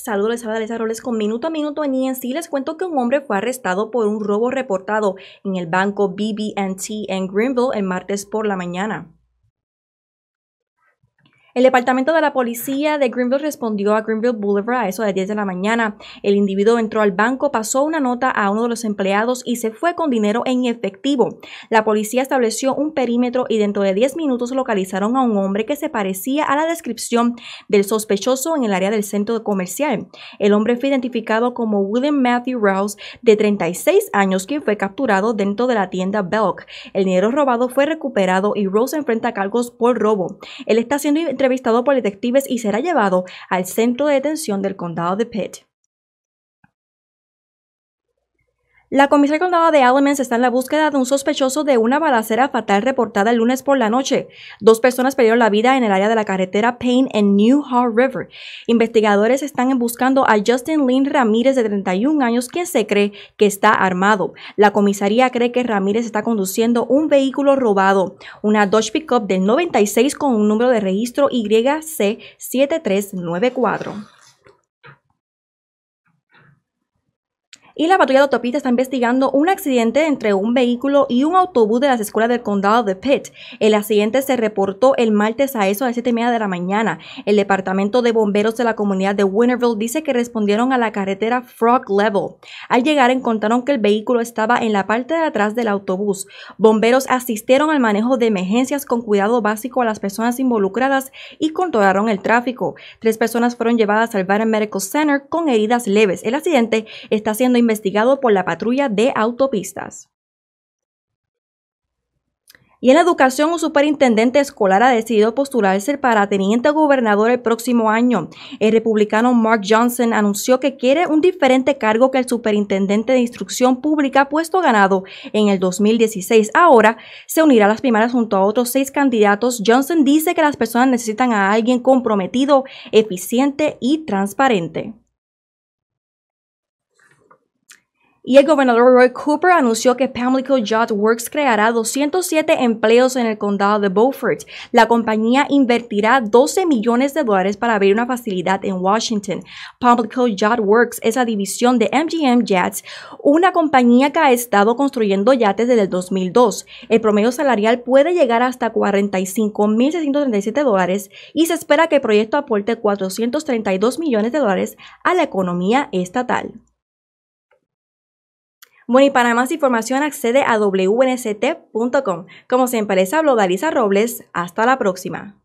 Saludos, les habla de con Minuto a Minuto en INC. E les cuento que un hombre fue arrestado por un robo reportado en el banco BB&T en Greenville el martes por la mañana. El departamento de la policía de Greenville respondió a Greenville Boulevard a eso de 10 de la mañana. El individuo entró al banco, pasó una nota a uno de los empleados y se fue con dinero en efectivo. La policía estableció un perímetro y dentro de 10 minutos localizaron a un hombre que se parecía a la descripción del sospechoso en el área del centro comercial. El hombre fue identificado como William Matthew Rose de 36 años, quien fue capturado dentro de la tienda Belk. El dinero robado fue recuperado y Rose enfrenta cargos por robo. Él está siendo entrevistado por detectives y será llevado al centro de detención del condado de Pitt. La comisaría condada de Alamance está en la búsqueda de un sospechoso de una balacera fatal reportada el lunes por la noche. Dos personas perdieron la vida en el área de la carretera Payne en New Hall River. Investigadores están buscando a Justin Lynn Ramírez de 31 años quien se cree que está armado. La comisaría cree que Ramírez está conduciendo un vehículo robado, una Dodge Pickup del 96 con un número de registro YC7394. y la patrulla de autopista está investigando un accidente entre un vehículo y un autobús de las escuelas del condado de Pitt. El accidente se reportó el martes a eso a las 7 y media de la mañana. El departamento de bomberos de la comunidad de Winterville dice que respondieron a la carretera Frog Level. Al llegar encontraron que el vehículo estaba en la parte de atrás del autobús. Bomberos asistieron al manejo de emergencias con cuidado básico a las personas involucradas y controlaron el tráfico. Tres personas fueron llevadas al Veteran Medical Center con heridas leves. El accidente está siendo investigado por la patrulla de autopistas. Y en la educación, un superintendente escolar ha decidido postularse para teniente gobernador el próximo año. El republicano Mark Johnson anunció que quiere un diferente cargo que el superintendente de instrucción pública puesto ganado en el 2016. Ahora se unirá a las primarias junto a otros seis candidatos. Johnson dice que las personas necesitan a alguien comprometido, eficiente y transparente. Y el gobernador Roy Cooper anunció que Pamlico Yacht Works creará 207 empleos en el condado de Beaufort. La compañía invertirá 12 millones de dólares para abrir una facilidad en Washington. Pamlico Yacht Works es la división de MGM Yachts, una compañía que ha estado construyendo yates desde el 2002. El promedio salarial puede llegar hasta 45.637 dólares y se espera que el proyecto aporte 432 millones de dólares a la economía estatal. Bueno, y para más información accede a wnst.com. Como siempre les hablo Dalisa Robles, hasta la próxima.